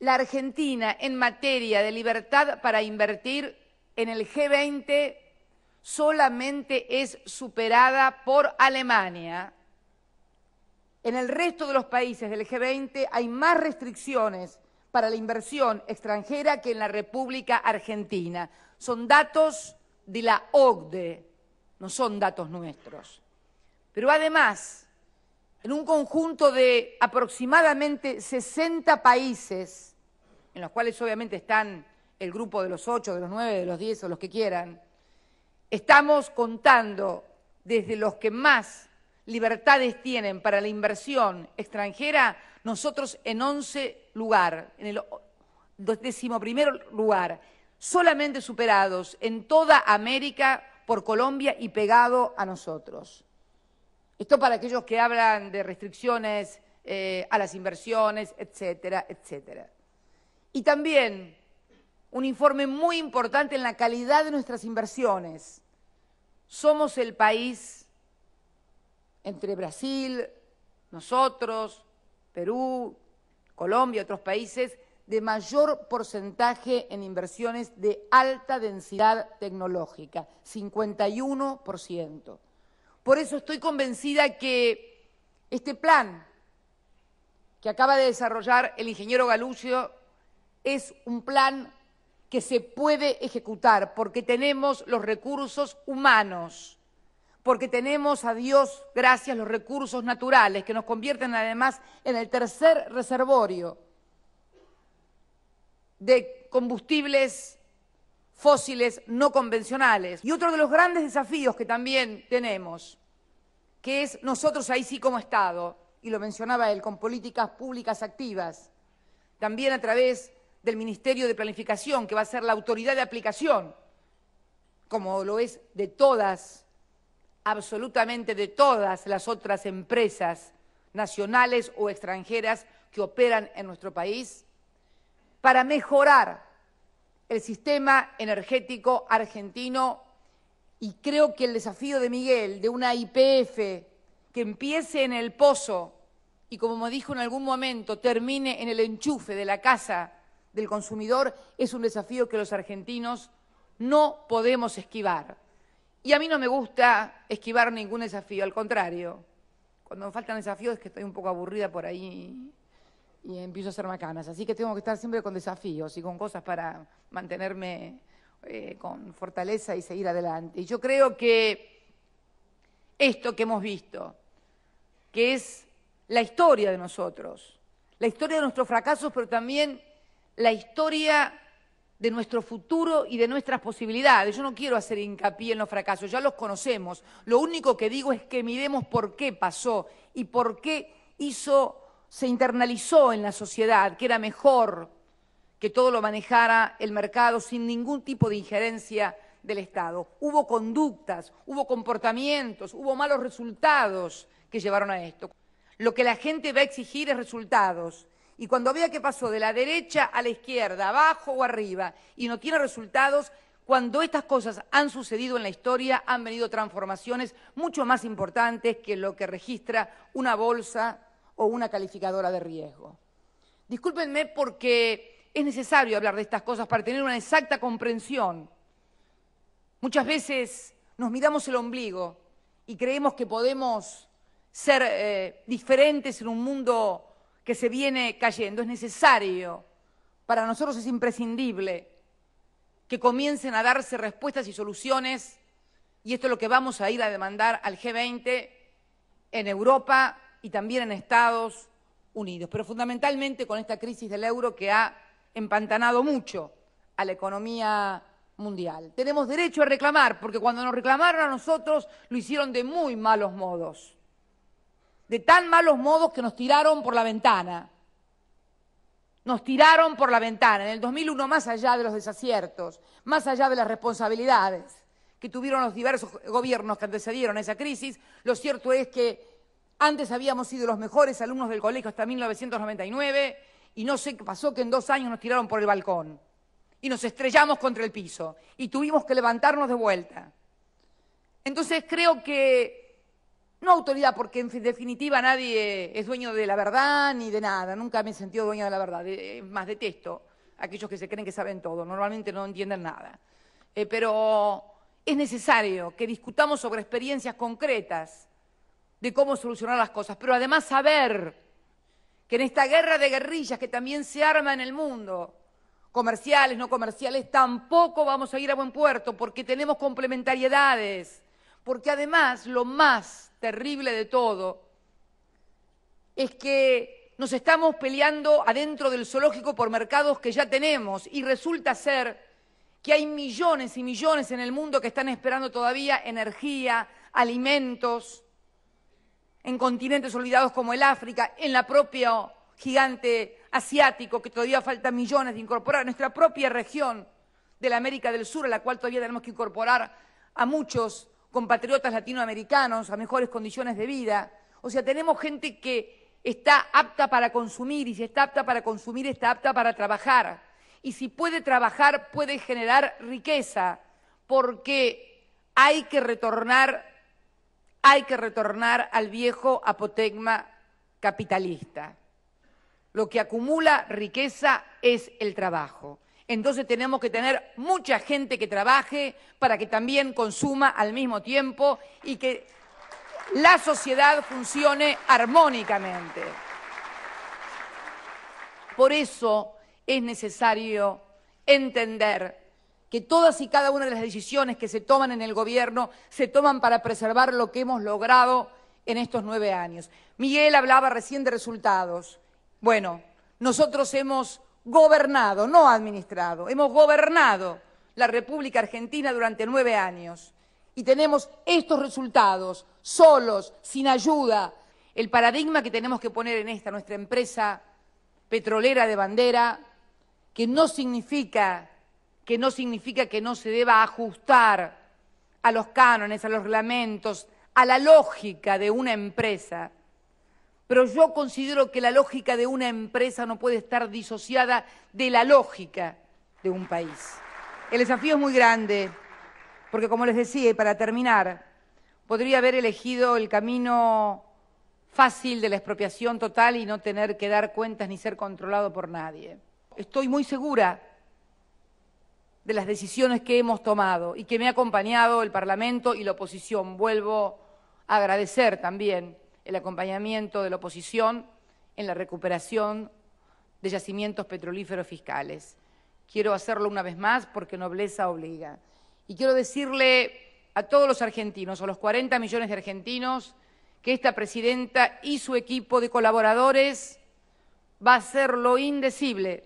la Argentina en materia de libertad para invertir en el G20 solamente es superada por Alemania. En el resto de los países del G20 hay más restricciones para la inversión extranjera que en la República Argentina. Son datos de la OCDE, no son datos nuestros. Pero además, en un conjunto de aproximadamente 60 países, en los cuales obviamente están el grupo de los ocho, de los nueve, de los diez o los que quieran, estamos contando desde los que más libertades tienen para la inversión extranjera, nosotros en once lugar, en el primer lugar, solamente superados en toda América por Colombia y pegado a nosotros. Esto para aquellos que hablan de restricciones eh, a las inversiones, etcétera, etcétera. Y también un informe muy importante en la calidad de nuestras inversiones. Somos el país entre Brasil, nosotros, Perú, Colombia, otros países, de mayor porcentaje en inversiones de alta densidad tecnológica, 51%. Por eso estoy convencida que este plan que acaba de desarrollar el ingeniero Galucio es un plan que se puede ejecutar porque tenemos los recursos humanos, porque tenemos a Dios, gracias, los recursos naturales que nos convierten además en el tercer reservorio de combustibles fósiles no convencionales. Y otro de los grandes desafíos que también tenemos, que es nosotros ahí sí como Estado, y lo mencionaba él, con políticas públicas activas, también a través del Ministerio de Planificación, que va a ser la autoridad de aplicación, como lo es de todas, absolutamente de todas las otras empresas nacionales o extranjeras que operan en nuestro país, para mejorar el sistema energético argentino y creo que el desafío de Miguel, de una IPF que empiece en el pozo y, como me dijo en algún momento, termine en el enchufe de la casa del consumidor, es un desafío que los argentinos no podemos esquivar. Y a mí no me gusta esquivar ningún desafío, al contrario. Cuando me faltan desafíos es que estoy un poco aburrida por ahí y empiezo a hacer macanas. Así que tengo que estar siempre con desafíos y con cosas para mantenerme eh, con fortaleza y seguir adelante. Y yo creo que esto que hemos visto, que es la historia de nosotros, la historia de nuestros fracasos, pero también la historia de nuestro futuro y de nuestras posibilidades. Yo no quiero hacer hincapié en los fracasos, ya los conocemos. Lo único que digo es que miremos por qué pasó y por qué hizo se internalizó en la sociedad que era mejor que todo lo manejara el mercado sin ningún tipo de injerencia del Estado. Hubo conductas, hubo comportamientos, hubo malos resultados que llevaron a esto. Lo que la gente va a exigir es resultados. Y cuando vea que pasó de la derecha a la izquierda, abajo o arriba, y no tiene resultados, cuando estas cosas han sucedido en la historia, han venido transformaciones mucho más importantes que lo que registra una bolsa o una calificadora de riesgo. Discúlpenme porque es necesario hablar de estas cosas para tener una exacta comprensión. Muchas veces nos miramos el ombligo y creemos que podemos ser eh, diferentes en un mundo que se viene cayendo. Es necesario, para nosotros es imprescindible que comiencen a darse respuestas y soluciones, y esto es lo que vamos a ir a demandar al G20 en Europa y también en Estados Unidos, pero fundamentalmente con esta crisis del euro que ha empantanado mucho a la economía mundial. Tenemos derecho a reclamar, porque cuando nos reclamaron a nosotros lo hicieron de muy malos modos, de tan malos modos que nos tiraron por la ventana. Nos tiraron por la ventana en el 2001, más allá de los desaciertos, más allá de las responsabilidades que tuvieron los diversos gobiernos que antecedieron a esa crisis, lo cierto es que antes habíamos sido los mejores alumnos del colegio hasta 1999 y no sé qué pasó que en dos años nos tiraron por el balcón y nos estrellamos contra el piso y tuvimos que levantarnos de vuelta. Entonces creo que no autoridad, porque en definitiva nadie es dueño de la verdad ni de nada, nunca me he sentido dueño de la verdad, más detesto a aquellos que se creen que saben todo, normalmente no entienden nada. Eh, pero es necesario que discutamos sobre experiencias concretas de cómo solucionar las cosas, pero además saber que en esta guerra de guerrillas que también se arma en el mundo, comerciales, no comerciales, tampoco vamos a ir a buen puerto porque tenemos complementariedades, porque además lo más terrible de todo es que nos estamos peleando adentro del zoológico por mercados que ya tenemos y resulta ser que hay millones y millones en el mundo que están esperando todavía energía, alimentos, en continentes olvidados como el África, en la propia gigante asiático que todavía falta millones de incorporar, nuestra propia región de la América del Sur, a la cual todavía tenemos que incorporar a muchos compatriotas latinoamericanos a mejores condiciones de vida. O sea, tenemos gente que está apta para consumir y si está apta para consumir está apta para trabajar. Y si puede trabajar puede generar riqueza porque hay que retornar hay que retornar al viejo apotegma capitalista. Lo que acumula riqueza es el trabajo. Entonces tenemos que tener mucha gente que trabaje para que también consuma al mismo tiempo y que la sociedad funcione armónicamente. Por eso es necesario entender que todas y cada una de las decisiones que se toman en el gobierno se toman para preservar lo que hemos logrado en estos nueve años. Miguel hablaba recién de resultados. Bueno, nosotros hemos gobernado, no administrado, hemos gobernado la República Argentina durante nueve años y tenemos estos resultados, solos, sin ayuda. El paradigma que tenemos que poner en esta, nuestra empresa petrolera de bandera, que no significa que no significa que no se deba ajustar a los cánones, a los reglamentos, a la lógica de una empresa. Pero yo considero que la lógica de una empresa no puede estar disociada de la lógica de un país. El desafío es muy grande, porque como les decía, y para terminar, podría haber elegido el camino fácil de la expropiación total y no tener que dar cuentas ni ser controlado por nadie. Estoy muy segura de las decisiones que hemos tomado y que me ha acompañado el Parlamento y la oposición. Vuelvo a agradecer también el acompañamiento de la oposición en la recuperación de yacimientos petrolíferos fiscales. Quiero hacerlo una vez más porque nobleza obliga. Y quiero decirle a todos los argentinos, a los 40 millones de argentinos, que esta presidenta y su equipo de colaboradores va a hacer lo indecible,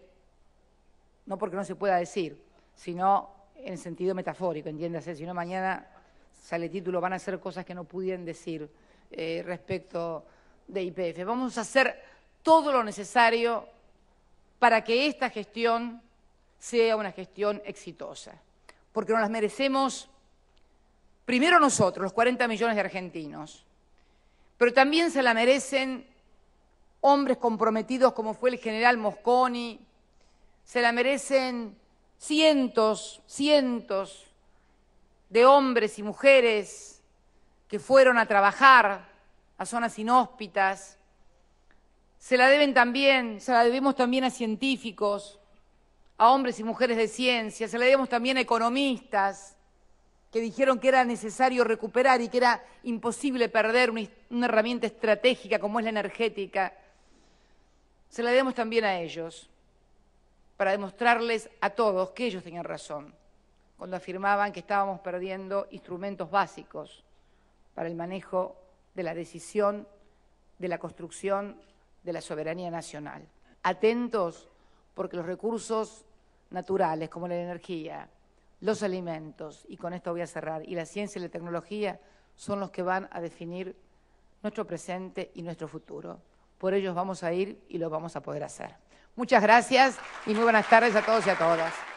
no porque no se pueda decir, sino en sentido metafórico, entiéndase, si no mañana sale título, van a hacer cosas que no pudieran decir eh, respecto de IPF. Vamos a hacer todo lo necesario para que esta gestión sea una gestión exitosa, porque nos las merecemos primero nosotros, los 40 millones de argentinos, pero también se la merecen hombres comprometidos como fue el general Mosconi, se la merecen cientos, cientos de hombres y mujeres que fueron a trabajar a zonas inhóspitas. Se la deben también, se la debemos también a científicos, a hombres y mujeres de ciencia, se la debemos también a economistas que dijeron que era necesario recuperar y que era imposible perder una, una herramienta estratégica como es la energética. Se la debemos también a ellos para demostrarles a todos que ellos tenían razón cuando afirmaban que estábamos perdiendo instrumentos básicos para el manejo de la decisión, de la construcción de la soberanía nacional. Atentos porque los recursos naturales como la energía, los alimentos, y con esto voy a cerrar, y la ciencia y la tecnología son los que van a definir nuestro presente y nuestro futuro. Por ellos vamos a ir y lo vamos a poder hacer. Muchas gracias y muy buenas tardes a todos y a todas.